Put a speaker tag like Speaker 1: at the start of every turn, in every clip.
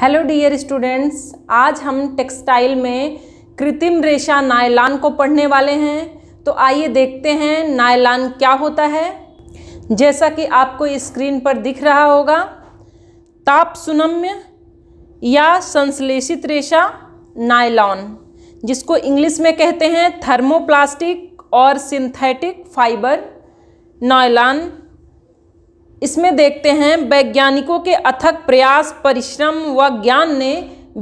Speaker 1: hello dear students आज हम textile में कृत्रिम रेशा नायलान को पढ़ने वाले हैं तो आइए देखते हैं नायलान क्या होता है जैसा कि आपको स्क्रीन पर दिख रहा होगा ताप सुनम्य या संश्लेषित रेशा नायलॉन जिसको इंग्लिश में कहते हैं थर्मोप्लास्टिक और सिंथेटिक फाइबर नायलान इसमें देखते हैं वैज्ञानिकों के अथक प्रयास परिश्रम व ज्ञान ने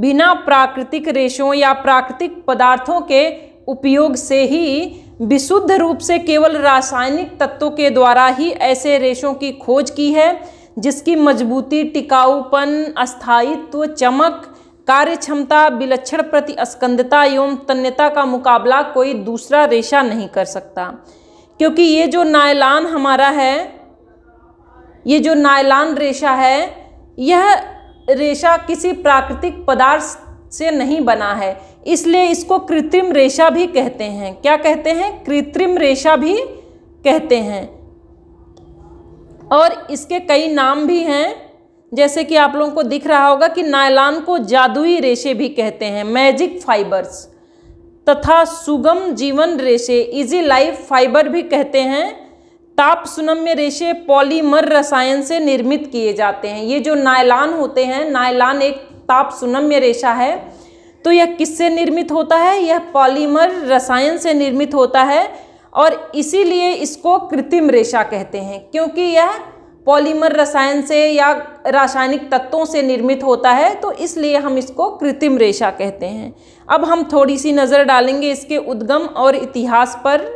Speaker 1: बिना प्राकृतिक रेशों या प्राकृतिक पदार्थों के उपयोग से ही विशुद्ध रूप से केवल रासायनिक तत्वों के द्वारा ही ऐसे रेशों की खोज की है जिसकी मजबूती टिकाऊपन अस्थायित्व चमक कार्य क्षमता विलक्षण अस्कंदता एवं तन्यता का मुकाबला कोई दूसरा रेशा नहीं कर सकता क्योंकि ये जो नायलान हमारा है ये जो नायलान रेशा है यह रेशा किसी प्राकृतिक पदार्थ से नहीं बना है इसलिए इसको कृत्रिम रेशा भी कहते हैं क्या कहते हैं कृत्रिम रेशा भी कहते हैं और इसके कई नाम भी हैं जैसे कि आप लोगों को दिख रहा होगा कि नायलान को जादुई रेशे भी कहते हैं मैजिक फाइबर्स तथा सुगम जीवन रेशे इजी लाइफ फाइबर भी कहते हैं ताप सुनम्य रेशे पॉलीमर रसायन से निर्मित किए जाते हैं ये जो नायलान होते हैं नायलान एक ताप सुनम्य रेशा है तो यह किससे निर्मित होता है यह पॉलीमर रसायन से निर्मित होता है और इसीलिए इसको कृत्रिम रेशा कहते हैं क्योंकि यह पॉलीमर रसायन से या रासायनिक तत्वों से निर्मित होता है तो इसलिए हम इसको कृत्रिम रेशा कहते हैं अब हम थोड़ी सी नज़र डालेंगे इसके उद्गम और इतिहास पर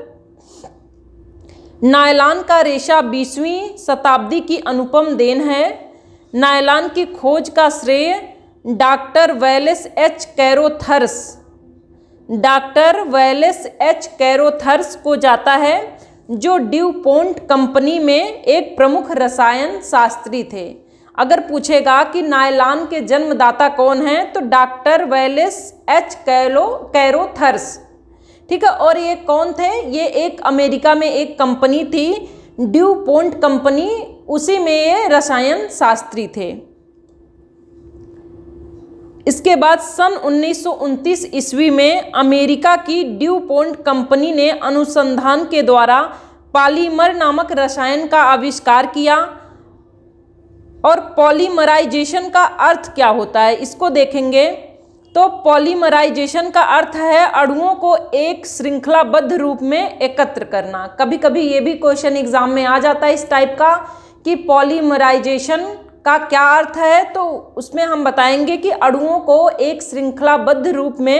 Speaker 1: नायलान का रेशा बीसवीं शताब्दी की अनुपम देन है नायलान की खोज का श्रेय doctor Wallace H Carothers doctor Wallace H Carothers को जाता है जो ड्यू ड्यूपोंट कंपनी में एक प्रमुख रसायन शास्त्री थे अगर पूछेगा कि नायलान के जन्मदाता कौन हैं तो डॉक्टर वैलिस एच कैलो कैरोथर्स ठीक है और ये कौन थे ये एक अमेरिका में एक कंपनी थी ड्यू पोन्ट कंपनी उसी में ये रसायन शास्त्री थे इसके बाद सन उन्नीस ईस्वी में अमेरिका की ड्यू पोन्ट कंपनी ने अनुसंधान के द्वारा पॉलीमर नामक रसायन का आविष्कार किया और पॉलीमराइजेशन का अर्थ क्या होता है इसको देखेंगे तो पॉलीमराइजेशन का अर्थ है अणुओं को एक श्रृंखलाबद्ध रूप में एकत्र करना कभी कभी ये भी क्वेश्चन एग्जाम में आ जाता है इस टाइप का कि पॉलीमराइजेशन का क्या अर्थ है तो उसमें हम बताएंगे कि अणुओं को एक श्रृंखलाबद्ध रूप में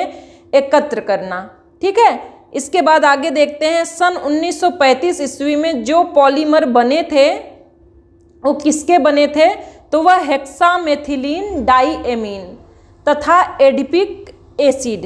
Speaker 1: एकत्र करना ठीक है इसके बाद आगे देखते हैं सन 1935 ईस्वी में जो पॉलीमर बने थे वो किसके बने थे तो वह हेक्सामेथिलीन एमीन तथा एडिपिक एसिड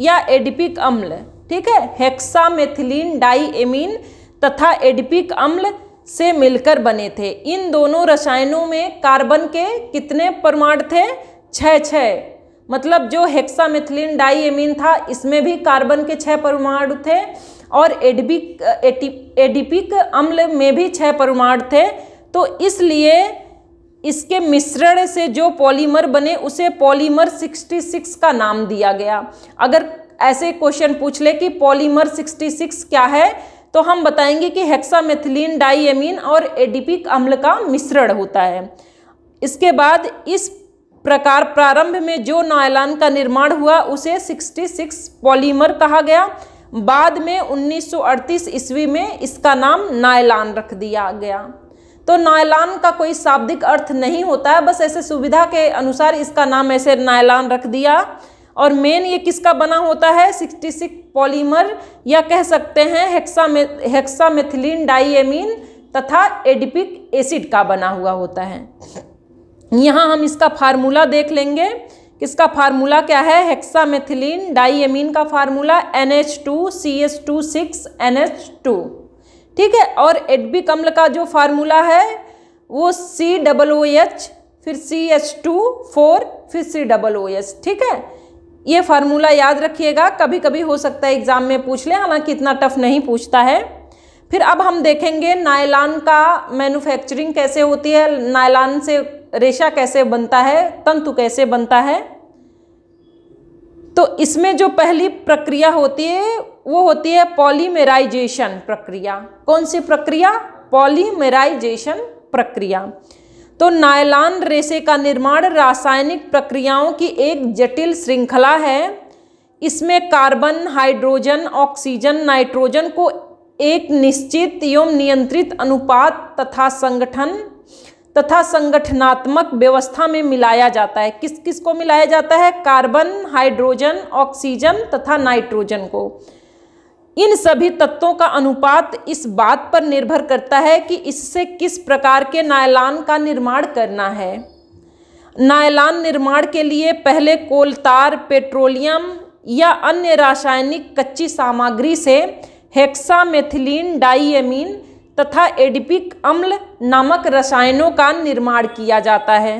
Speaker 1: या एडिपिक अम्ल ठीक है हेक्सामेथिलीन डाईएमीन तथा एडिपिक अम्ल से मिलकर बने थे इन दोनों रसायनों में कार्बन के कितने परमाणु थे छः छः मतलब जो हेक्सामेथिलीन डाईएमीन था इसमें भी कार्बन के छः परमाणु थे और एडिपिक एडिपिक अम्ल में भी छः परमाणु थे तो इसलिए इसके मिश्रण से जो पॉलीमर बने उसे पॉलीमर 66 का नाम दिया गया अगर ऐसे क्वेश्चन पूछ ले कि पॉलीमर 66 क्या है तो हम बताएंगे कि हेक्सामेथिलीन डाइएमीन और एडिपिक अम्ल का मिश्रण होता है इसके बाद इस प्रकार प्रारंभ में जो नायलान का निर्माण हुआ उसे 66 पॉलीमर कहा गया बाद में 1938 ईस्वी में इसका नाम नायलान रख दिया गया तो नायलान का कोई शाब्दिक अर्थ नहीं होता है बस ऐसे सुविधा के अनुसार इसका नाम ऐसे नायलान रख दिया और मेन ये किसका बना होता है 66 पॉलीमर या कह सकते हैं हेक्सा हेक्सामेथिलीन डाइएमीन तथा एडिपिक एसिड का बना हुआ होता है यहाँ हम इसका फार्मूला देख लेंगे किसका फार्मूला क्या है हेक्सामेथिलीन डाइएमीन का formula N H two C S two six N H two ठीक है और एड बी कम्ल का जो फार्मूला है वो सी डबल ओ एच फिर सी एच टू फोर फिर सी डबल ओ एच ठीक है ये फार्मूला याद रखिएगा कभी कभी हो सकता है एग्ज़ाम में पूछ ले हालांकि इतना टफ नहीं पूछता है फिर अब हम देखेंगे नायलान का मैन्युफैक्चरिंग कैसे होती है नायलान से रेशा कैसे बनता है तंतु कैसे बनता है तो इसमें जो पहली प्रक्रिया होती है वो होती है पॉलीमेराइजेशन प्रक्रिया कौन सी प्रक्रिया पॉलीमेराइजेशन प्रक्रिया तो नायलान रेशे का निर्माण रासायनिक प्रक्रियाओं की एक जटिल श्रृंखला है इसमें कार्बन हाइड्रोजन ऑक्सीजन नाइट्रोजन को एक निश्चित एवं नियंत्रित अनुपात तथा संगठन तथा संगठनात्मक व्यवस्था में मिलाया जाता है किस किस को मिलाया जाता है कार्बन हाइड्रोजन ऑक्सीजन तथा नाइट्रोजन को इन सभी तत्वों का अनुपात इस बात पर निर्भर करता है कि इससे किस प्रकार के नायलान का निर्माण करना है नायलान निर्माण के लिए पहले कोलतार पेट्रोलियम या अन्य रासायनिक कच्ची सामग्री से हेक्सामेथिलीन डाइएमीन तथा एडिपिक अम्ल नामक रसायनों का निर्माण किया जाता है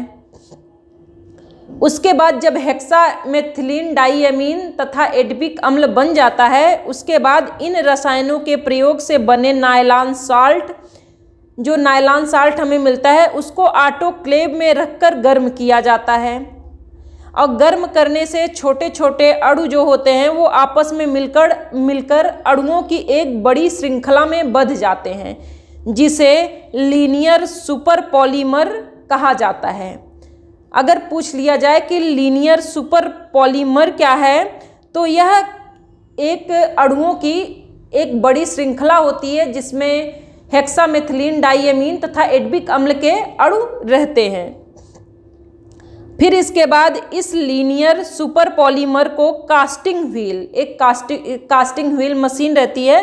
Speaker 1: उसके बाद जब हेक्सा मेथिलीन डाइएमीन तथा एडपिक अम्ल बन जाता है उसके बाद इन रसायनों के प्रयोग से बने नायलान साल्ट जो नायलान साल्ट हमें मिलता है उसको क्लेब में रखकर गर्म किया जाता है और गर्म करने से छोटे छोटे अणु जो होते हैं वो आपस में मिलकर मिलकर अणुओं की एक बड़ी श्रृंखला में बध जाते हैं जिसे लीनियर सुपर पॉलीमर कहा जाता है अगर पूछ लिया जाए कि लीनियर सुपर पॉलीमर क्या है तो यह एक अड़ुओं की एक बड़ी श्रृंखला होती है जिसमें हेक्सामेथिलीन डाइएमीन तथा एडबिक अम्ल के अणु रहते हैं फिर इसके बाद इस लीनियर सुपर पॉलीमर को कास्टिंग व्हील एक कास्टिंग कास्टिंग व्हील मशीन रहती है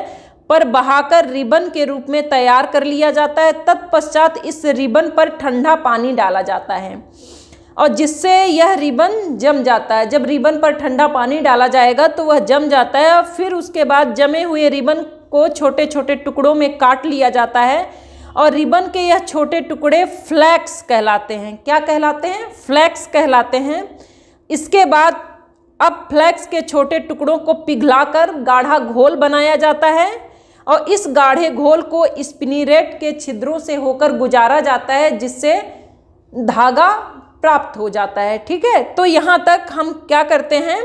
Speaker 1: पर बहाकर रिबन के रूप में तैयार कर लिया जाता है तत्पश्चात इस रिबन पर ठंडा पानी डाला जाता है और जिससे यह रिबन जम जाता है जब रिबन पर ठंडा पानी डाला जाएगा तो वह जम जाता है और फिर उसके बाद जमे हुए रिबन को छोटे छोटे टुकड़ों में काट लिया जाता है और रिबन के यह छोटे टुकड़े फ्लैक्स कहलाते हैं क्या कहलाते हैं फ्लैक्स कहलाते हैं इसके बाद अब फ्लैक्स के छोटे टुकड़ों को पिघलाकर गाढ़ा घोल बनाया जाता है और इस गाढ़े घोल को स्पिनीरेट के छिद्रों से होकर गुजारा जाता है जिससे धागा प्राप्त हो जाता है ठीक है तो यहाँ तक हम क्या करते हैं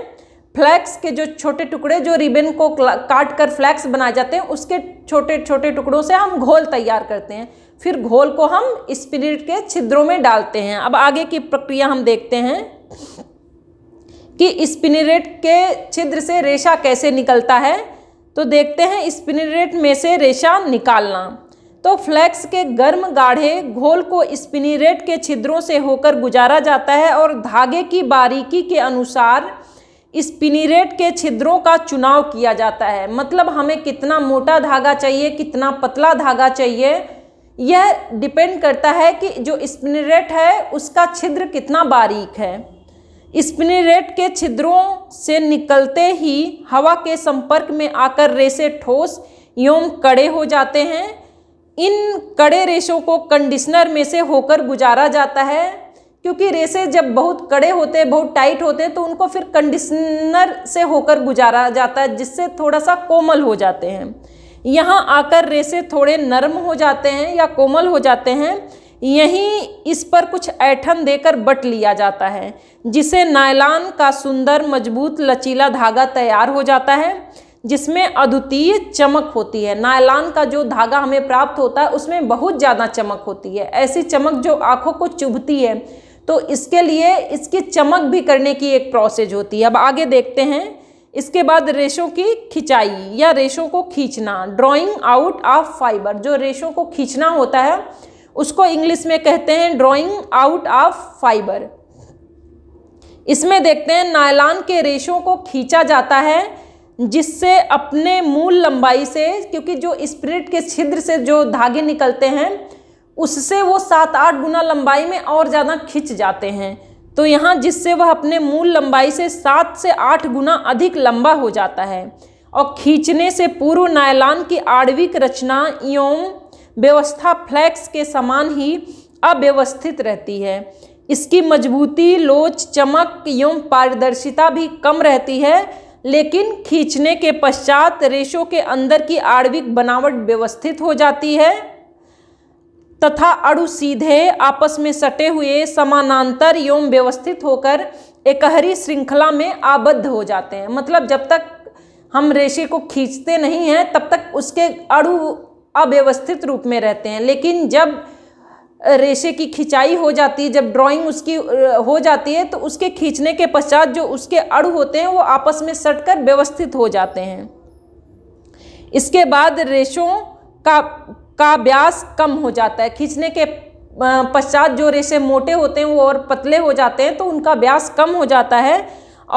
Speaker 1: फ्लैक्स के जो छोटे टुकड़े जो रिबन को काट कर फ्लैक्स बनाए जाते हैं उसके छोटे छोटे टुकड़ों से हम घोल तैयार करते हैं फिर घोल को हम स्पिरिट के छिद्रों में डालते हैं अब आगे की प्रक्रिया हम देखते हैं कि स्पिनरेट के छिद्र से रेशा कैसे निकलता है तो देखते हैं स्पिनरेट में से रेशा निकालना तो फ्लैक्स के गर्म गाढ़े घोल को स्पिनिरेट के छिद्रों से होकर गुजारा जाता है और धागे की बारीकी के अनुसार स्पिनिरेट के छिद्रों का चुनाव किया जाता है मतलब हमें कितना मोटा धागा चाहिए कितना पतला धागा चाहिए यह डिपेंड करता है कि जो स्पिनिरेट है उसका छिद्र कितना बारीक है स्पिनिरेट के छिद्रों से निकलते ही हवा के संपर्क में आकर रेसे ठोस एवं कड़े हो जाते हैं इन कड़े रेशों को कंडीशनर में से होकर गुजारा जाता है क्योंकि रेशे जब बहुत कड़े होते हैं बहुत टाइट होते हैं तो उनको फिर कंडीशनर से होकर गुजारा जाता है जिससे थोड़ा सा कोमल हो जाते हैं यहाँ आकर रेशे थोड़े नरम हो जाते हैं या कोमल हो जाते हैं यहीं इस पर कुछ ऐठन देकर बट लिया जाता है जिसे नायलान का सुंदर मजबूत लचीला धागा तैयार हो जाता है जिसमें अद्वितीय चमक होती है नायलान का जो धागा हमें प्राप्त होता है उसमें बहुत ज़्यादा चमक होती है ऐसी चमक जो आँखों को चुभती है तो इसके लिए इसकी चमक भी करने की एक प्रोसेस होती है अब आगे देखते हैं इसके बाद रेशों की खिंचाई या रेशों को खींचना ड्राइंग आउट ऑफ फाइबर जो रेशों को खींचना होता है उसको इंग्लिश में कहते हैं ड्राइंग आउट ऑफ फाइबर इसमें देखते हैं नायलान के रेशों को खींचा जाता है जिससे अपने मूल लंबाई से क्योंकि जो स्प्रिट के छिद्र से जो धागे निकलते हैं उससे वो सात आठ गुना लंबाई में और ज़्यादा खिंच जाते हैं तो यहाँ जिससे वह अपने मूल लंबाई से सात से आठ गुना अधिक लंबा हो जाता है और खींचने से पूर्व नायलान की आणविक रचना एवं व्यवस्था फ्लैक्स के समान ही अव्यवस्थित रहती है इसकी मजबूती लोच चमक एवं पारदर्शिता भी कम रहती है लेकिन खींचने के पश्चात रेशों के अंदर की आणविक बनावट व्यवस्थित हो जाती है तथा अड़ु सीधे आपस में सटे हुए समानांतर एवं व्यवस्थित होकर एकहरी श्रृंखला में आबद्ध हो जाते हैं मतलब जब तक हम रेशे को खींचते नहीं हैं तब तक उसके अड़ु अव्यवस्थित रूप में रहते हैं लेकिन जब रेशे की खिंचाई हो जाती है जब ड्राइंग उसकी हो जाती है तो उसके खींचने के पश्चात जो उसके अड़ होते हैं वो आपस में सटकर व्यवस्थित हो जाते हैं इसके बाद रेशों का का ब्यास कम हो जाता है खींचने के पश्चात जो रेशे मोटे होते हैं वो और पतले हो जाते हैं तो उनका ब्यास कम हो जाता है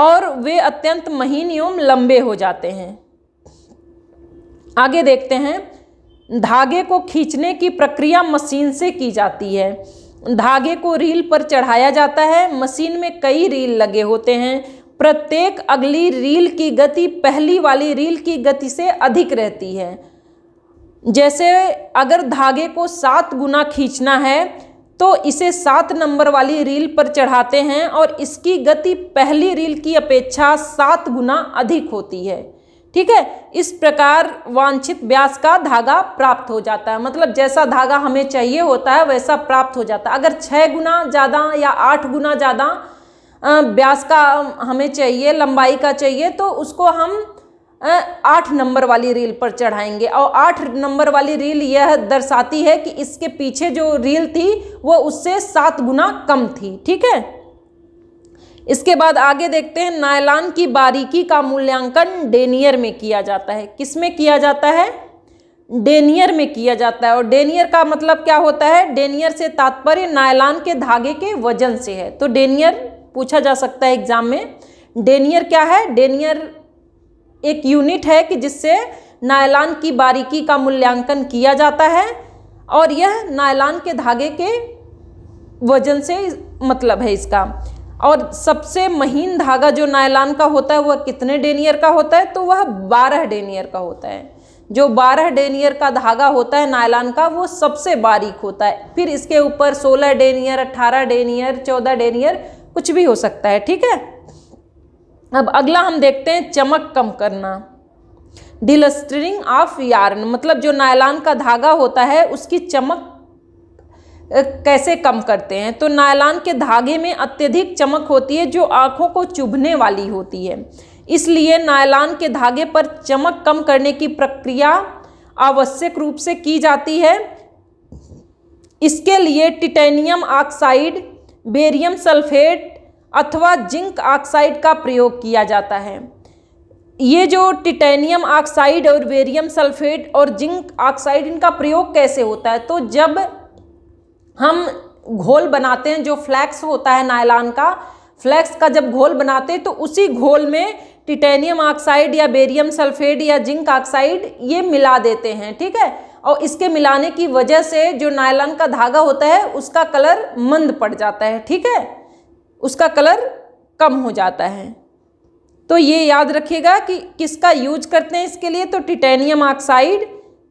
Speaker 1: और वे अत्यंत महीन एवं लंबे हो जाते हैं आगे देखते हैं धागे को खींचने की प्रक्रिया मशीन से की जाती है धागे को रील पर चढ़ाया जाता है मशीन में कई रील लगे होते हैं प्रत्येक अगली रील की गति पहली वाली रील की गति से अधिक रहती है जैसे अगर धागे को सात गुना खींचना है तो इसे सात नंबर वाली रील पर चढ़ाते हैं और इसकी गति पहली रील की अपेक्षा सात गुना अधिक होती है ठीक है इस प्रकार वांछित व्यास का धागा प्राप्त हो जाता है मतलब जैसा धागा हमें चाहिए होता है वैसा प्राप्त हो जाता है अगर छः गुना ज़्यादा या आठ गुना ज़्यादा व्यास का हमें चाहिए लंबाई का चाहिए तो उसको हम आठ नंबर वाली रील पर चढ़ाएंगे और आठ नंबर वाली रील यह दर्शाती है कि इसके पीछे जो रील थी वो उससे सात गुना कम थी ठीक है इसके बाद आगे देखते हैं नायलान की बारीकी का मूल्यांकन डेनियर में किया जाता है किस में किया जाता है डेनियर में किया जाता है और डेनियर का मतलब क्या होता है डेनियर से तात्पर्य नायलान के धागे के वजन से है तो डेनियर पूछा जा सकता है एग्जाम में डेनियर क्या है डेनियर एक यूनिट है कि जिससे नायलान की बारीकी का मूल्यांकन किया जाता है और यह नायलान के धागे के वजन से मतलब है इसका और सबसे महीन धागा जो नायलान का होता है वह कितने डेनियर का होता है तो वह बारह डेनियर का होता है जो बारह डेनियर का धागा होता है नायलान का वो सबसे बारीक होता है फिर इसके ऊपर सोलह डेनियर अट्ठारह डेनियर चौदह डेनियर कुछ भी हो सकता है ठीक है अब अगला हम देखते हैं चमक कम करना डिलस्टरिंग ऑफ यार्न मतलब जो नायलान का धागा होता है उसकी चमक कैसे कम करते हैं तो नायलान के धागे में अत्यधिक चमक होती है जो आँखों को चुभने वाली होती है इसलिए नायलान के धागे पर चमक कम करने की प्रक्रिया आवश्यक रूप से की जाती है इसके लिए टिटेनियम ऑक्साइड बेरियम सल्फेट अथवा जिंक ऑक्साइड का प्रयोग किया जाता है ये जो टिटेनियम ऑक्साइड और बेरियम सल्फेट और जिंक ऑक्साइड इनका प्रयोग कैसे होता है तो जब हम घोल बनाते हैं जो फ्लैक्स होता है नायलान का फ्लैक्स का जब घोल बनाते हैं तो उसी घोल में टिटेनियम ऑक्साइड या बेरियम सल्फेट या जिंक ऑक्साइड ये मिला देते हैं ठीक है और इसके मिलाने की वजह से जो नायलॉन का धागा होता है उसका कलर मंद पड़ जाता है ठीक है उसका कलर कम हो जाता है तो ये याद रखिएगा कि किसका यूज करते हैं इसके लिए तो टिटेनियम ऑक्साइड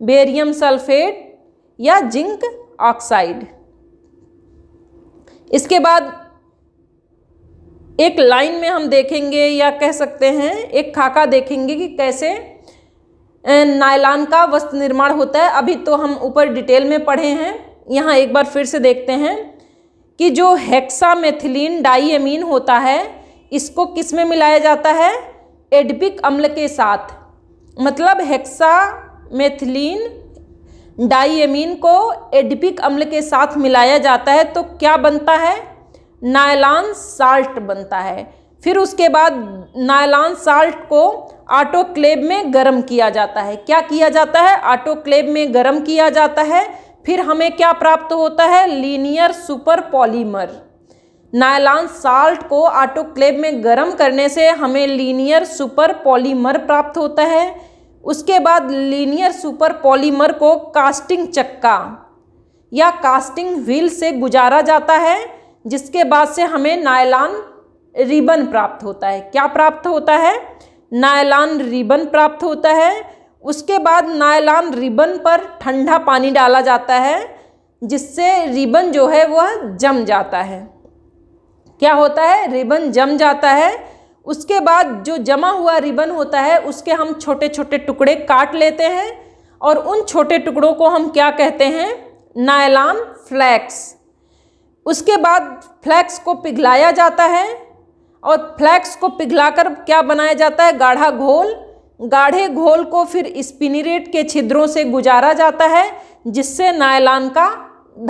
Speaker 1: बेरियम सल्फेट या जिंक ऑक्साइड इसके बाद एक लाइन में हम देखेंगे या कह सकते हैं एक खाका देखेंगे कि कैसे नायलान का वस्त्र निर्माण होता है अभी तो हम ऊपर डिटेल में पढ़े हैं यहाँ एक बार फिर से देखते हैं कि जो हेक्सामेथिलीन डाइमीन होता है इसको किस में मिलाया जाता है एडपिक अम्ल के साथ मतलब हेक्सामेथिलीन डाइएमीन को एडिपिक अम्ल के साथ मिलाया जाता है तो क्या बनता है नायलान साल्ट बनता है फिर उसके बाद नायलान साल्ट को आटोक्लेव में गर्म किया जाता है क्या किया जाता है आटोक्लेव में गर्म किया जाता है फिर हमें क्या प्राप्त होता है linear super polymer nylon salt को आटोक्लेव में गर्म करने से हमें लीनियर सुपर पॉलीमर प्राप्त होता है उसके बाद लीनियर सुपर पॉलीमर को कास्टिंग चक्का या कास्टिंग व्हील से गुजारा जाता है जिसके बाद से हमें नायलान रिबन प्राप्त होता है क्या प्राप्त होता है नायलान रिबन प्राप्त होता है उसके बाद नायलान रिबन पर ठंडा पानी डाला जाता है जिससे रिबन जो है वह जम जाता है क्या होता है रिबन जम जाता है उसके बाद जो जमा हुआ रिबन होता है उसके हम छोटे छोटे टुकड़े काट लेते हैं और उन छोटे टुकड़ों को हम क्या कहते हैं नायलान फ्लैक्स उसके बाद फ्लैक्स को पिघलाया जाता है और फ्लैक्स को पिघलाकर क्या बनाया जाता है गाढ़ा घोल गाढ़े घोल को फिर स्पिनिरेट के छिद्रों से गुजारा जाता है जिससे नायलान का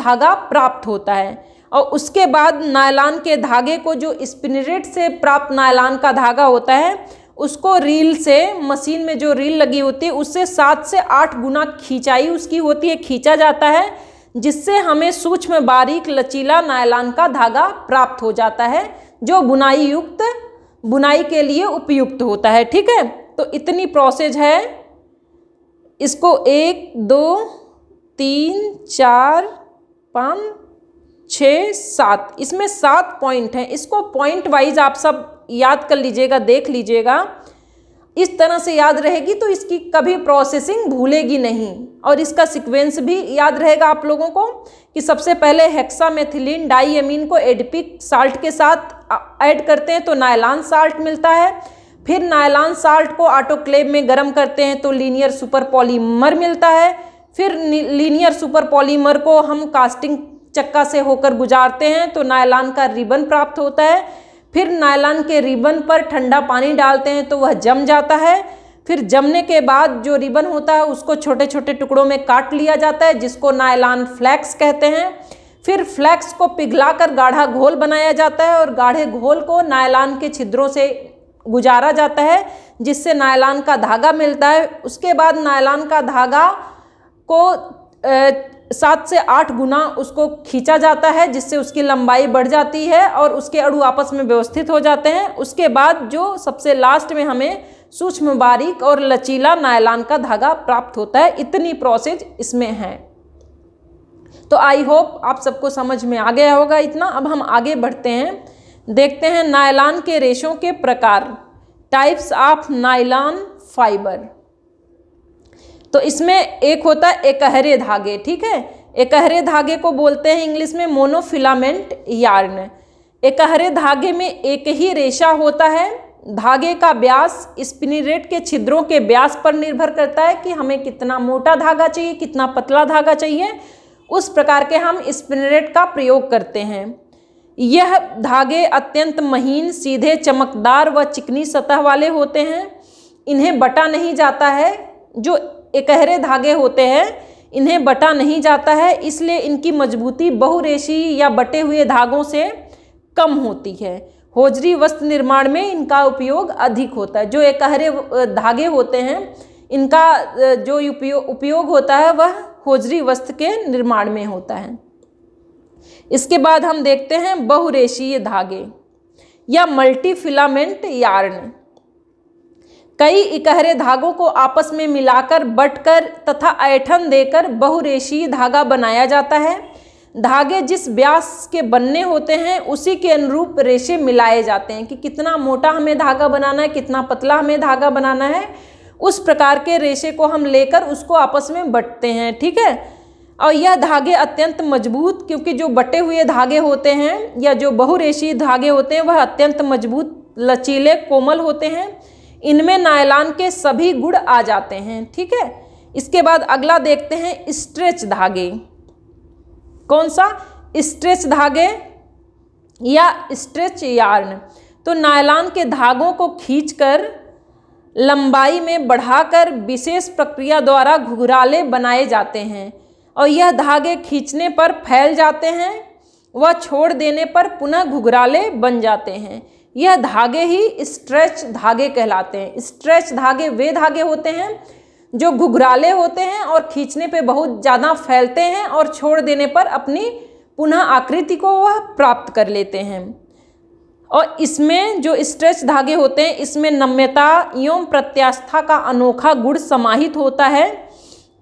Speaker 1: धागा प्राप्त होता है और उसके बाद नायलान के धागे को जो स्पिनरेट से प्राप्त नायलान का धागा होता है उसको रील से मशीन में जो रील लगी होती है उससे सात से आठ गुना खींचाई उसकी होती है खींचा जाता है जिससे हमें सूक्ष्म बारीक लचीला नायलान का धागा प्राप्त हो जाता है जो बुनाई युक्त बुनाई के लिए उपयुक्त होता है ठीक है तो इतनी प्रोसेस है इसको एक दो तीन चार पाँच छः सात इसमें सात पॉइंट हैं इसको पॉइंट वाइज आप सब याद कर लीजिएगा देख लीजिएगा इस तरह से याद रहेगी तो इसकी कभी प्रोसेसिंग भूलेगी नहीं और इसका सीक्वेंस भी याद रहेगा आप लोगों को कि सबसे पहले हेक्सामेथिलीन डाईएमीन को एडपिक साल्ट के साथ ऐड करते हैं तो नायलान साल्ट मिलता है फिर नायलान साल्ट को आटोक्लेव में गर्म करते हैं तो लीनियर सुपर पॉलीमर मिलता है फिर लीनियर सुपर पॉलीमर को हम कास्टिंग चक्का से होकर गुजारते हैं तो नायलान का रिबन प्राप्त होता है फिर नायलान के रिबन पर ठंडा पानी डालते हैं तो वह जम जाता है फिर जमने के बाद जो रिबन होता है उसको छोटे छोटे टुकड़ों में काट लिया जाता है जिसको नायलान फ्लैक्स कहते हैं फिर फ्लैक्स को पिघलाकर गाढ़ा घोल बनाया जाता है और गाढ़े घोल को नायलान के छिद्रों से गुजारा जाता है जिससे नायलान का धागा मिलता है उसके बाद नायलान का धागा को सात से आठ गुना उसको खींचा जाता है जिससे उसकी लंबाई बढ़ जाती है और उसके अड़ू आपस में व्यवस्थित हो जाते हैं उसके बाद जो सबसे लास्ट में हमें सूक्ष्म बारीक और लचीला नायलान का धागा प्राप्त होता है इतनी प्रोसेस इसमें है तो आई होप आप सबको समझ में आ गया होगा इतना अब हम आगे बढ़ते हैं देखते हैं नायलान के रेशों के प्रकार टाइप्स ऑफ नायलान फाइबर तो इसमें एक होता है एकहरे धागे ठीक है एकहरे धागे को बोलते हैं इंग्लिश में मोनोफिलामेंट यार्न एकहरे धागे में एक ही रेशा होता है धागे का ब्यास स्पिनिरेट के छिद्रों के ब्यास पर निर्भर करता है कि हमें कितना मोटा धागा चाहिए कितना पतला धागा चाहिए उस प्रकार के हम स्पिनरेट का प्रयोग करते हैं यह धागे अत्यंत महीन सीधे चमकदार व चिकनी सतह वाले होते हैं इन्हें बटा नहीं जाता है जो एकहरे धागे होते हैं इन्हें बटा नहीं जाता है इसलिए इनकी मजबूती बहुरेशी या बटे हुए धागों से कम होती है होजरी वस्त्र निर्माण में इनका उपयोग अधिक होता है जो एकहरे धागे होते हैं इनका जो उपयोग होता है वह होजरी वस्त्र के निर्माण में होता है इसके बाद हम देखते हैं बहुरेशीय धागे या मल्टीफिलामेंट यार्न कई इकहरे धागों को आपस में मिलाकर बटकर तथा ऐठन देकर बहुरेशीय धागा बनाया जाता है धागे जिस व्यास के बनने होते हैं उसी के अनुरूप रेशे मिलाए जाते हैं कि कितना मोटा हमें धागा बनाना है कितना पतला हमें धागा बनाना है उस प्रकार के रेशे को हम लेकर उसको आपस में बटते हैं ठीक है और यह धागे अत्यंत मजबूत क्योंकि जो बटे हुए धागे होते हैं या जो बहुरेशी धागे होते हैं वह अत्यंत मजबूत लचीले कोमल होते हैं इनमें नायलान के सभी गुण आ जाते हैं ठीक है इसके बाद अगला देखते हैं स्ट्रेच धागे कौन सा स्ट्रेच धागे या स्ट्रेच यार्न तो नायलान के धागों को खींचकर लंबाई में बढ़ाकर विशेष प्रक्रिया द्वारा घुघराले बनाए जाते हैं और यह धागे खींचने पर फैल जाते हैं व छोड़ देने पर पुनः घुघराले बन जाते हैं यह धागे ही स्ट्रेच धागे कहलाते हैं स्ट्रेच धागे वे धागे होते हैं जो घुघराले होते हैं और खींचने पे बहुत ज़्यादा फैलते हैं और छोड़ देने पर अपनी पुनः आकृति को वह प्राप्त कर लेते हैं और इसमें जो स्ट्रेच धागे होते हैं इसमें नम्यता एवं प्रत्यास्था का अनोखा गुण समाहित होता है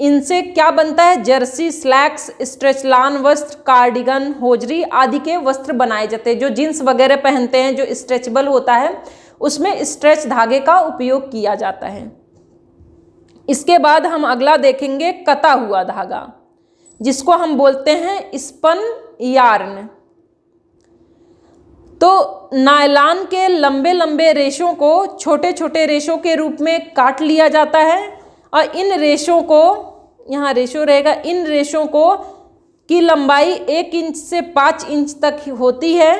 Speaker 1: इनसे क्या बनता है जर्सी स्लैक्स स्ट्रेचलान वस्त्र कार्डिगन होजरी आदि के वस्त्र बनाए जाते हैं जो जीन्स वगैरह पहनते हैं जो स्ट्रेचबल होता है उसमें स्ट्रेच धागे का उपयोग किया जाता है इसके बाद हम अगला देखेंगे कता हुआ धागा जिसको हम बोलते हैं स्पन यार्न तो नायलान के लंबे लंबे रेशों को छोटे छोटे रेशों के रूप में काट लिया जाता है और इन रेशों को यहाँ रेशो रहेगा इन रेशों को की लंबाई एक इंच से पाँच इंच तक होती है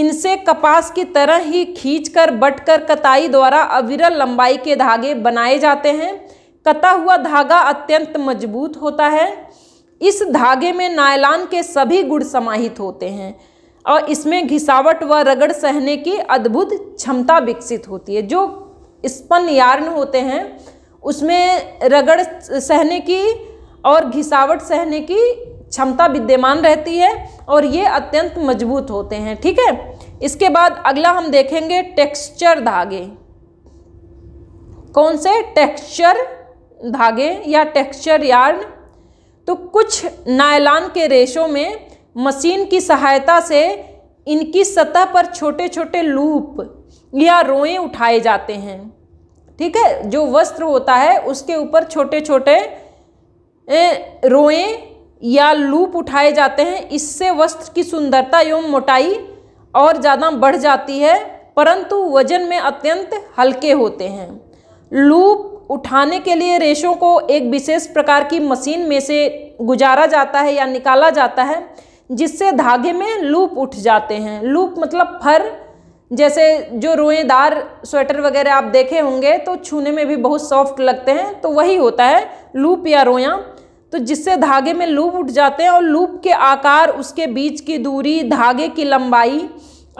Speaker 1: इनसे कपास की तरह ही खींचकर बटकर कताई द्वारा अविरल लंबाई के धागे बनाए जाते हैं कता हुआ धागा अत्यंत मजबूत होता है इस धागे में नायलान के सभी गुण समाहित होते हैं और इसमें घिसावट व रगड़ सहने की अद्भुत क्षमता विकसित होती है जो स्पन यार्न होते हैं उसमें रगड़ सहने की और घिसावट सहने की क्षमता विद्यमान रहती है और ये अत्यंत मजबूत होते हैं ठीक है इसके बाद अगला हम देखेंगे टेक्सचर धागे कौन से टेक्सचर धागे या टेक्सचर यार्न तो कुछ नायलान के रेशों में मशीन की सहायता से इनकी सतह पर छोटे छोटे लूप या रोएं उठाए जाते हैं ठीक है जो वस्त्र होता है उसके ऊपर छोटे छोटे रोएं या लूप उठाए जाते हैं इससे वस्त्र की सुंदरता एवं मोटाई और ज़्यादा बढ़ जाती है परंतु वजन में अत्यंत हल्के होते हैं लूप उठाने के लिए रेशों को एक विशेष प्रकार की मशीन में से गुजारा जाता है या निकाला जाता है जिससे धागे में लूप उठ जाते हैं लूप मतलब फर जैसे जो रुएदार स्वेटर वगैरह आप देखे होंगे तो छूने में भी बहुत सॉफ्ट लगते हैं तो वही होता है लूप या रोया तो जिससे धागे में लूप उठ जाते हैं और लूप के आकार उसके बीच की दूरी धागे की लंबाई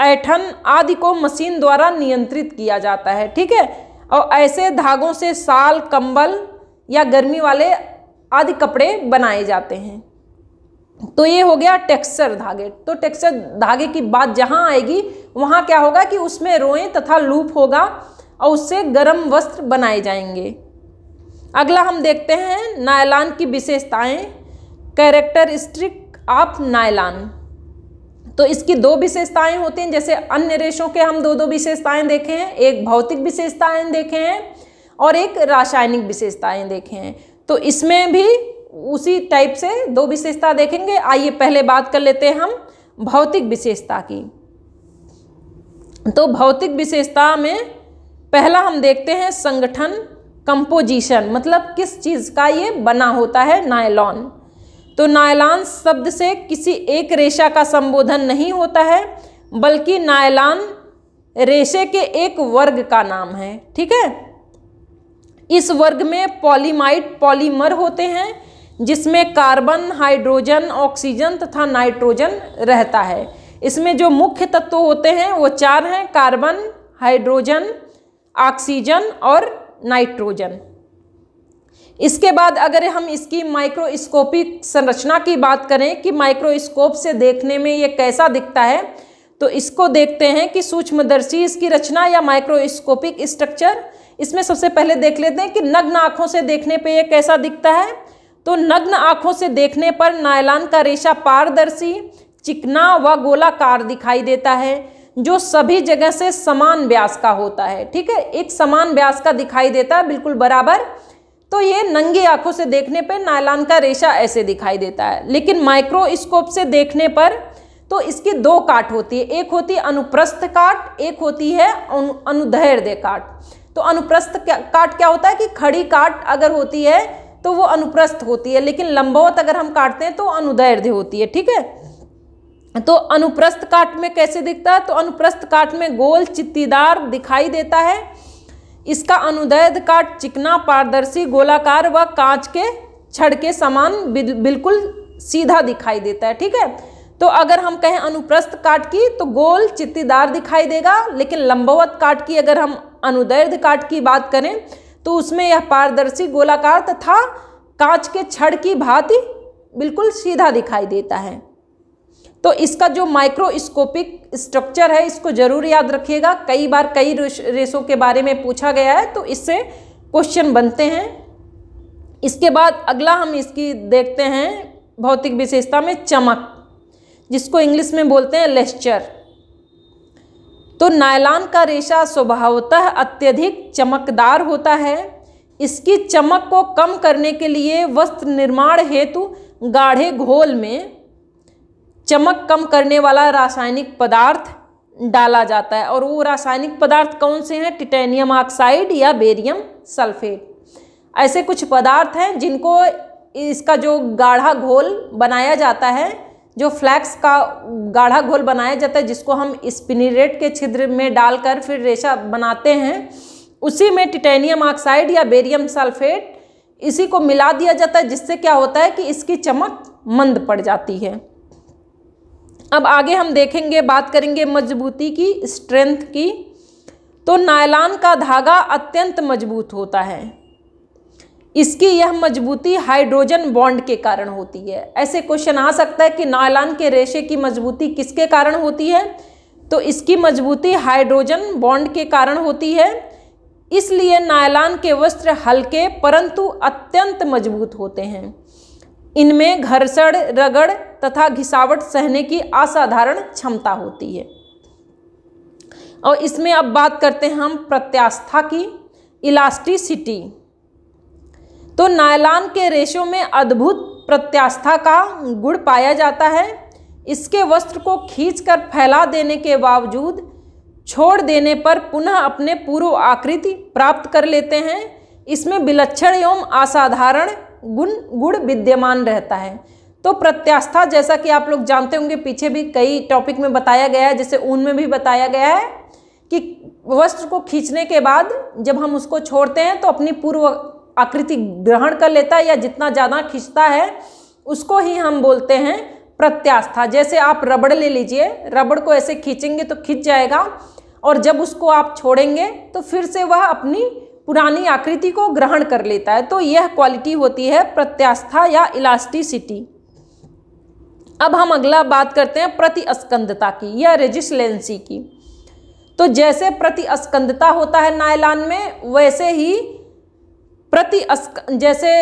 Speaker 1: ऐठन आदि को मशीन द्वारा नियंत्रित किया जाता है ठीक है और ऐसे धागों से साल कंबल या गर्मी वाले आदि कपड़े बनाए जाते हैं तो ये हो गया टेक्सचर धागे तो टेक्सचर धागे की बात जहाँ आएगी वहाँ क्या होगा कि उसमें रोएं तथा लूप होगा और उससे गर्म वस्त्र बनाए जाएंगे अगला हम देखते हैं नायलान की विशेषताएं कैरेक्टरिस्टिक ऑफ नायलान तो इसकी दो विशेषताएं होती हैं जैसे अन्य रेशों के हम दो दो विशेषताएं देखे हैं एक भौतिक विशेषताएं देखे हैं और एक रासायनिक विशेषताएं देखे हैं तो इसमें भी उसी टाइप से दो विशेषता देखेंगे आइए पहले बात कर लेते हैं हम भौतिक विशेषता की तो भौतिक विशेषता में पहला हम देखते हैं संगठन कंपोजिशन मतलब किस चीज़ का ये बना होता है नायलॉन तो नायलान शब्द से किसी एक रेशा का संबोधन नहीं होता है बल्कि नायलान रेशे के एक वर्ग का नाम है ठीक है इस वर्ग में पॉलीमाइट पॉलीमर होते हैं जिसमें कार्बन हाइड्रोजन ऑक्सीजन तथा नाइट्रोजन रहता है इसमें जो मुख्य तत्व होते हैं वो चार हैं कार्बन हाइड्रोजन ऑक्सीजन और नाइट्रोजन इसके बाद अगर हम इसकी माइक्रोस्कोपिक संरचना की बात करें कि माइक्रोस्कोप से देखने में ये कैसा दिखता है तो इसको देखते हैं कि सूक्ष्मदर्शी इसकी रचना या माइक्रोस्कोपिक स्ट्रक्चर इसमें सबसे पहले देख लेते हैं कि नग्न आँखों से देखने पे ये कैसा दिखता है तो नग्न आंखों से देखने पर नायलान का रेशा पारदर्शी चिकना व गोलाकार दिखाई देता है जो सभी जगह से समान व्यास का होता है ठीक है एक समान व्यास का दिखाई देता है बिल्कुल बराबर तो ये नंगी आंखों से देखने पर नायलान का रेशा ऐसे दिखाई देता है लेकिन माइक्रोस्कोप से देखने पर तो इसकी दो काट होती है एक होती है अनुप्रस्थ काट एक होती है अनुदैर्ध्य काट तो अनुप्रस्थ काट क्या होता है कि खड़ी काट अगर होती है तो वो अनुप्रस्थ होती है लेकिन लंबवत अगर हम काटते हैं तो अनुदैर्ध्य होती है ठीक है तो अनुप्रस्थ काट में कैसे दिखता है तो अनुप्रस्थ काट में गोल चित्तीदार दिखाई देता है इसका अनुदैध काट चिकना पारदर्शी गोलाकार व कांच के छड़ के समान बिल्कुल सीधा दिखाई देता है ठीक है तो अगर हम कहें अनुप्रस्थ काट की तो गोल चित्तीदार दिखाई देगा लेकिन लंबवत काट की अगर हम अनुदैर्ध काट की बात करें तो उसमें यह पारदर्शी गोलाकार तथा कांच के छड़ की भांति बिल्कुल सीधा दिखाई देता है तो इसका जो माइक्रोस्कोपिक स्ट्रक्चर है इसको जरूर याद रखिएगा कई बार कई रेशों के बारे में पूछा गया है तो इससे क्वेश्चन बनते हैं इसके बाद अगला हम इसकी देखते हैं भौतिक विशेषता में चमक जिसको इंग्लिश में बोलते हैं लेस्चर तो नायलान का रेशा स्वभावतः अत्यधिक चमकदार होता है इसकी चमक को कम करने के लिए वस्त्र निर्माण हेतु गाढ़े घोल में चमक कम करने वाला रासायनिक पदार्थ डाला जाता है और वो रासायनिक पदार्थ कौन से हैं टिटेनियम ऑक्साइड या बेरियम सल्फेट ऐसे कुछ पदार्थ हैं जिनको इसका जो गाढ़ा घोल बनाया जाता है जो फ्लैक्स का गाढ़ा घोल बनाया जाता है जिसको हम स्पिनरेट के छिद्र में डालकर फिर रेशा बनाते हैं उसी में टिटेनियम ऑक्साइड या बेरियम सल्फेट इसी को मिला दिया जाता है जिससे क्या होता है कि इसकी चमक मंद पड़ जाती है अब आगे हम देखेंगे बात करेंगे मजबूती की स्ट्रेंथ की तो नायलान का धागा अत्यंत मजबूत होता है इसकी यह मजबूती हाइड्रोजन बॉन्ड के कारण होती है ऐसे क्वेश्चन आ सकता है कि नायलान के रेशे की मजबूती किसके कारण होती है तो इसकी मजबूती हाइड्रोजन बॉन्ड के कारण होती है इसलिए नायलान के वस्त्र हल्के परंतु अत्यंत मजबूत होते हैं इनमें घर्षण रगड़ तथा घिसावट सहने की असाधारण क्षमता होती है और इसमें अब बात करते हैं हम प्रत्यास्था की इलास्टिसिटी तो नायलान के रेशों में अद्भुत प्रत्यास्था का गुण पाया जाता है इसके वस्त्र को खींचकर फैला देने के बावजूद छोड़ देने पर पुनः अपने पूर्व आकृति प्राप्त कर लेते हैं इसमें विलक्षण एवं असाधारण गुण गुण विद्यमान रहता है तो प्रत्यास्था जैसा कि आप लोग जानते होंगे पीछे भी कई टॉपिक में बताया गया है जैसे ऊन में भी बताया गया है कि वस्त्र को खींचने के बाद जब हम उसको छोड़ते हैं तो अपनी पूर्व आकृति ग्रहण कर लेता है या जितना ज़्यादा खींचता है उसको ही हम बोलते हैं प्रत्यास्था जैसे आप रबड़ ले लीजिए रबड़ को ऐसे खींचेंगे तो खींच जाएगा और जब उसको आप छोड़ेंगे तो फिर से वह अपनी पुरानी आकृति को ग्रहण कर लेता है तो यह क्वालिटी होती है प्रत्यास्था या इलास्टिसिटी अब हम अगला बात करते हैं प्रतिस्कंदता की या रेजिस्लेंसी की तो जैसे प्रतिस्कंदता होता है नायलान में वैसे ही प्रति जैसे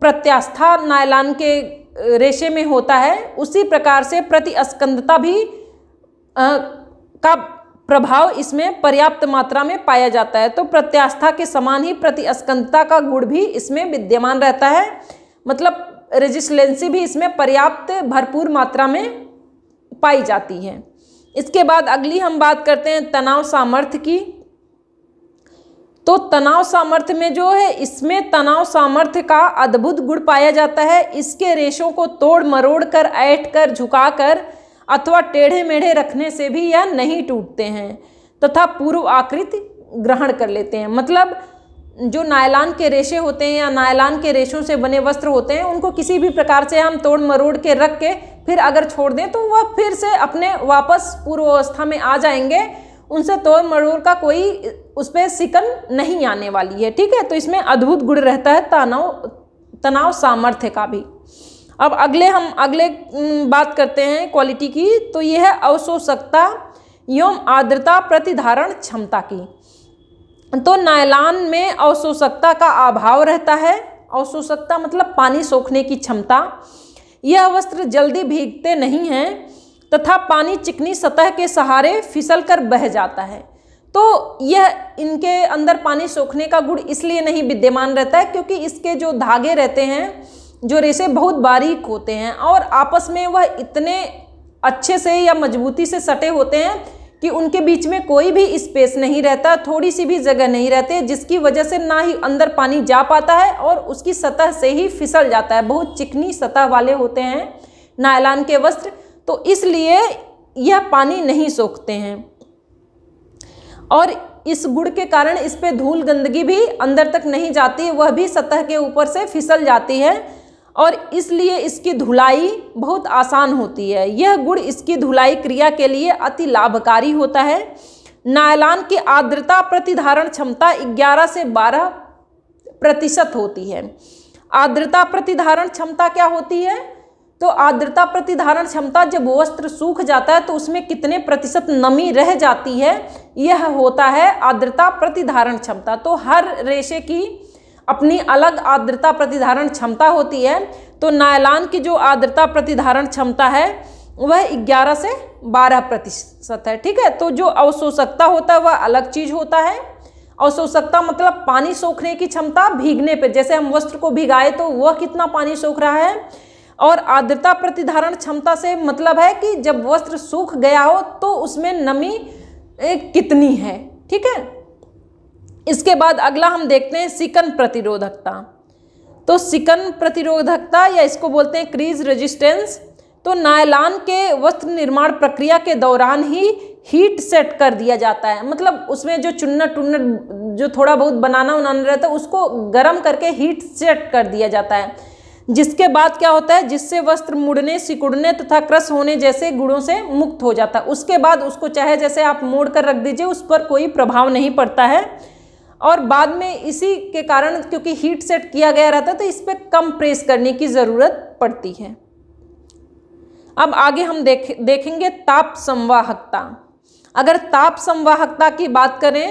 Speaker 1: प्रत्यास्था नायलान के रेशे में होता है उसी प्रकार से प्रतिस्कंदता भी आ, का प्रभाव इसमें पर्याप्त मात्रा में पाया जाता है तो प्रत्यास्था के समान ही प्रतिस्कंदता का गुण भी इसमें विद्यमान रहता है मतलब रेजिस्टेंसी भी इसमें पर्याप्त भरपूर मात्रा में पाई जाती है इसके बाद अगली हम बात करते हैं तनाव सामर्थ्य की तो तनाव सामर्थ्य में जो है इसमें तनाव सामर्थ्य का अद्भुत गुण पाया जाता है इसके रेशों को तोड़ मरोड़ कर ऐट कर झुका कर अथवा टेढ़े मेढ़े रखने से भी यह नहीं टूटते हैं तथा पूर्व आकृति ग्रहण कर लेते हैं मतलब जो नायलान के रेशे होते हैं या नायलान के रेशों से बने वस्त्र होते हैं उनको किसी भी प्रकार से हम तोड़ मरोड़ के रख के फिर अगर छोड़ दें तो वह फिर से अपने वापस पूर्वावस्था में आ जाएंगे उनसे तोड़ मरोड़ का कोई उस पर सिकन नहीं आने वाली है ठीक है तो इसमें अद्भुत गुण रहता है तनाव तनाव सामर्थ्य का भी अब अगले हम अगले बात करते हैं क्वालिटी की तो यह है अवशोषकता एवं आर्द्रता प्रतिधारण क्षमता की तो नायलान में अवशोषकता का अभाव रहता है अवशोषकता मतलब पानी सोखने की क्षमता यह वस्त्र जल्दी भीगते नहीं हैं तथा पानी चिकनी सतह के सहारे फिसल कर बह जाता है तो यह इनके अंदर पानी सोखने का गुण इसलिए नहीं विद्यमान रहता है क्योंकि इसके जो धागे रहते हैं जो रेशे बहुत बारीक होते हैं और आपस में वह इतने अच्छे से या मजबूती से सटे होते हैं कि उनके बीच में कोई भी स्पेस नहीं रहता थोड़ी सी भी जगह नहीं रहती जिसकी वजह से ना ही अंदर पानी जा पाता है और उसकी सतह से ही फिसल जाता है बहुत चिकनी सतह वाले होते हैं नायलान के वस्त्र तो इसलिए यह पानी नहीं सोखते हैं और इस गुड़ के कारण इस पर धूल गंदगी भी अंदर तक नहीं जाती वह भी सतह के ऊपर से फिसल जाती है और इसलिए इसकी धुलाई बहुत आसान होती है यह गुड़ इसकी धुलाई क्रिया के लिए अति लाभकारी होता है नायलान की आर्द्रता प्रतिधारण क्षमता 11 से 12 प्रतिशत होती है आर्द्रता प्रतिधारण क्षमता क्या होती है तो आर्द्रता प्रतिधारण क्षमता जब वस्त्र सूख जाता है तो उसमें कितने प्रतिशत नमी रह जाती है यह होता है आर्द्रता प्रतिधारण क्षमता तो हर रेशे की अपनी अलग आर्द्रता प्रतिधारण क्षमता होती है तो नायलान की जो आर्द्रता प्रतिधारण क्षमता है वह 11 से 12 प्रतिशत है ठीक है तो जो अवशोषकता होता है वह अलग चीज़ होता है अवशोषकता मतलब पानी सोखने की क्षमता भीगने पर जैसे हम वस्त्र को भिगाए तो वह कितना पानी सोख रहा है और आर्द्रता प्रतिधारण क्षमता से मतलब है कि जब वस्त्र सूख गया हो तो उसमें नमी कितनी है ठीक है इसके बाद अगला हम देखते हैं सिकन प्रतिरोधकता तो सिकन प्रतिरोधकता या इसको बोलते हैं क्रीज रेजिस्टेंस तो नायलान के वस्त्र निर्माण प्रक्रिया के दौरान ही हीट सेट कर दिया जाता है मतलब उसमें जो चुन्नट टुन्नट जो थोड़ा बहुत बनाना उनाना रहता है उसको गर्म करके हीट सेट कर दिया जाता है जिसके बाद क्या होता है जिससे वस्त्र मुड़ने सिकुड़ने तथा क्रस होने जैसे गुणों से मुक्त हो जाता है उसके बाद उसको चाहे जैसे आप मोड़ कर रख दीजिए उस पर कोई प्रभाव नहीं पड़ता है और बाद में इसी के कारण क्योंकि हीट सेट किया गया रहता है तो इस पर कम प्रेस करने की ज़रूरत पड़ती है अब आगे हम देख देखेंगे ताप संवाहकता अगर ताप संवाहकता की बात करें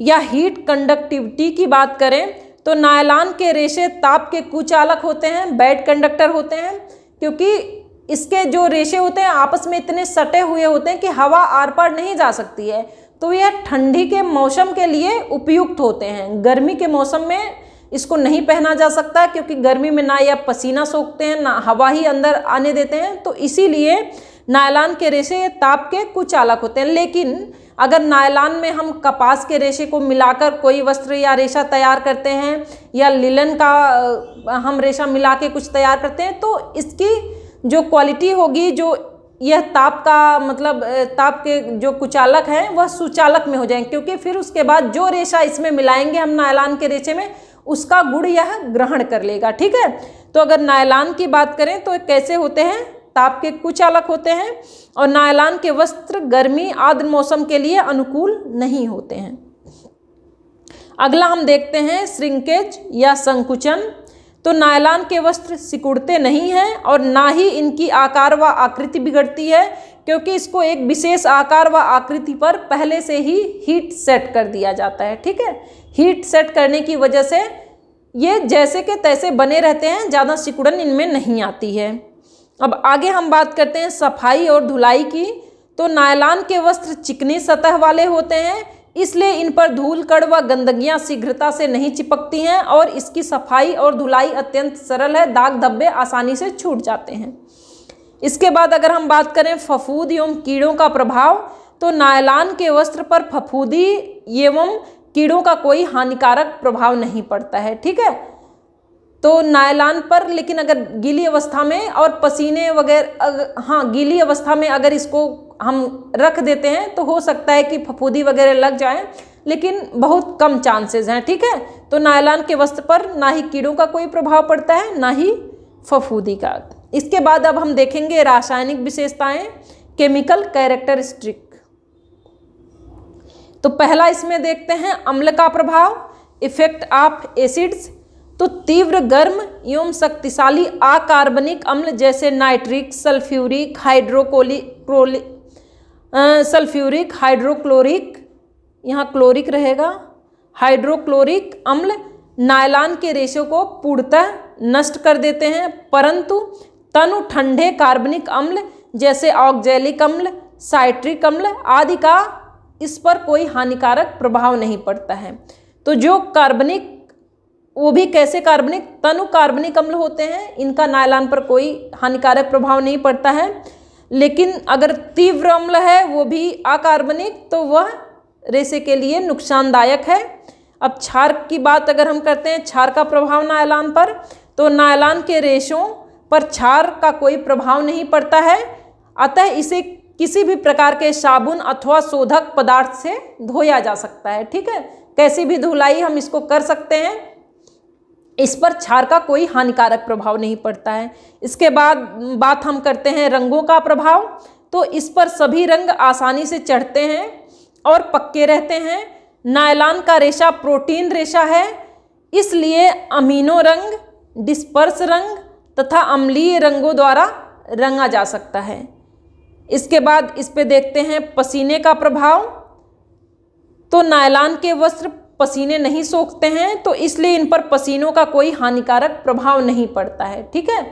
Speaker 1: या हीट कंडक्टिविटी की बात करें तो नायलान के रेशे ताप के कुचालक होते हैं बैड कंडक्टर होते हैं क्योंकि इसके जो रेशे होते हैं आपस में इतने सटे हुए होते हैं कि हवा आर पार नहीं जा सकती है तो यह ठंडी के मौसम के लिए उपयुक्त होते हैं गर्मी के मौसम में इसको नहीं पहना जा सकता क्योंकि गर्मी में ना यह पसीना सोखते हैं ना हवा ही अंदर आने देते हैं तो इसीलिए नायलान के रेशे ताप के कुचालक होते हैं लेकिन अगर नायलान में हम कपास के रेशे को मिलाकर कोई वस्त्र या रेशा तैयार करते हैं या लिलन का हम रेशा मिला के कुछ तैयार करते हैं तो इसकी जो क्वालिटी होगी जो यह ताप का मतलब ताप के जो कुचालक हैं वह सुचालक में हो जाएंगे क्योंकि फिर उसके बाद जो रेशा इसमें मिलाएंगे हम नायलान के रेशे में उसका गुड़ यह ग्रहण कर लेगा ठीक है तो अगर नायलान की बात करें तो कैसे होते हैं ताप के कुचालक होते हैं और नायलान के वस्त्र गर्मी आदि मौसम के लिए अनुकूल नहीं होते हैं अगला हम देखते हैं श्रिंकेज या संकुचन तो नायलान के वस्त्र सिकुड़ते नहीं हैं और ना ही इनकी आकार व आकृति बिगड़ती है क्योंकि इसको एक विशेष आकार व आकृति पर पहले से ही हीट सेट कर दिया जाता है ठीक है हीट सेट करने की वजह से ये जैसे के तैसे बने रहते हैं ज़्यादा सिकुड़न इनमें नहीं आती है अब आगे हम बात करते हैं सफाई और धुलाई की तो नायलान के वस्त्र चिकनी सतह वाले होते हैं इसलिए इन पर धूल कड़ व गंदगियाँ शीघ्रता से नहीं चिपकती हैं और इसकी सफाई और धुलाई अत्यंत सरल है दाग धब्बे आसानी से छूट जाते हैं इसके बाद अगर हम बात करें फफूद एवं कीड़ों का प्रभाव तो नायलान के वस्त्र पर फफूदी एवं कीड़ों का कोई हानिकारक प्रभाव नहीं पड़ता है ठीक है तो नायलान पर लेकिन अगर गीली अवस्था में और पसीने वगैरह हाँ गीली अवस्था में अगर इसको हम रख देते हैं तो हो सकता है कि फफूदी वगैरह लग जाए लेकिन बहुत कम चांसेस हैं ठीक है तो नायलान के वस्त्र पर ना ही कीड़ों का कोई प्रभाव पड़ता है ना ही फफूदी का इसके बाद अब हम देखेंगे रासायनिक विशेषताएं केमिकल कैरेक्टरिस्टिक तो पहला इसमें देखते हैं अम्ल का प्रभाव इफेक्ट ऑफ एसिड्स तो तीव्र गर्म एवं शक्तिशाली अकार्बनिक अम्ल जैसे नाइट्रिक सल्फ्यूरिक हाइड्रोकोलिक्रोलिक सल्फ्यूरिक हाइड्रोक्लोरिक यहाँ क्लोरिक रहेगा हाइड्रोक्लोरिक अम्ल नायलान के रेशों को पूर्णतः नष्ट कर देते हैं परंतु तनु ठंडे कार्बनिक अम्ल जैसे ऑक्जेलिक अम्ल साइट्रिक अम्ल आदि का इस पर कोई हानिकारक प्रभाव नहीं पड़ता है तो जो कार्बनिक वो भी कैसे कार्बनिक तनु कार्बनिक अम्ल होते हैं इनका नायलान पर कोई हानिकारक प्रभाव नहीं पड़ता है लेकिन अगर तीव्र अम्ल है वो भी अकार्बनिक तो वह रेसे के लिए नुकसानदायक है अब क्षार की बात अगर हम करते हैं क्षार का प्रभाव नायलान पर तो नायलान के रेशों पर क्षार का कोई प्रभाव नहीं पड़ता है अतः इसे किसी भी प्रकार के साबुन अथवा शोधक पदार्थ से धोया जा सकता है ठीक है कैसी भी धुलाई हम इसको कर सकते हैं इस पर क्षार का कोई हानिकारक प्रभाव नहीं पड़ता है इसके बाद बात हम करते हैं रंगों का प्रभाव तो इस पर सभी रंग आसानी से चढ़ते हैं और पक्के रहते हैं नायलान का रेशा प्रोटीन रेशा है इसलिए अमीनो रंग डिस्पर्स रंग तथा अम्लीय रंगों द्वारा रंगा जा सकता है इसके बाद इस पे देखते हैं पसीने का प्रभाव तो नायलान के वस्त्र पसीने नहीं सोखते हैं तो इसलिए इन पर पसीनों का कोई हानिकारक प्रभाव नहीं पड़ता है ठीक है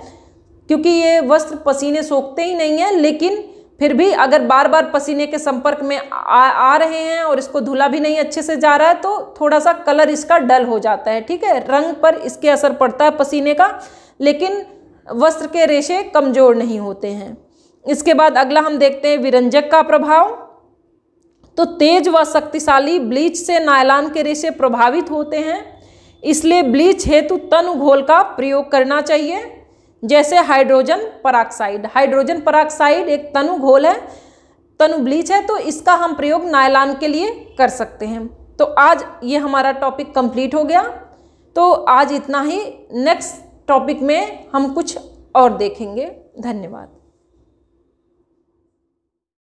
Speaker 1: क्योंकि ये वस्त्र पसीने सोखते ही नहीं हैं लेकिन फिर भी अगर बार बार पसीने के संपर्क में आ, आ रहे हैं और इसको धुला भी नहीं अच्छे से जा रहा है तो थोड़ा सा कलर इसका डल हो जाता है ठीक है रंग पर इसके असर पड़ता है पसीने का लेकिन वस्त्र के रेशे कमज़ोर नहीं होते हैं इसके बाद अगला हम देखते हैं विरंजक का प्रभाव तो तेज व शक्तिशाली ब्लीच से नायलान के रेशे प्रभावित होते हैं इसलिए ब्लीच हेतु तनु घोल का प्रयोग करना चाहिए जैसे हाइड्रोजन पराक्साइड हाइड्रोजन पराक्साइड एक तनु घोल है तनु ब्लीच है तो इसका हम प्रयोग नायलान के लिए कर सकते हैं तो आज ये हमारा टॉपिक कंप्लीट हो गया तो आज इतना ही नेक्स्ट टॉपिक में हम कुछ और देखेंगे धन्यवाद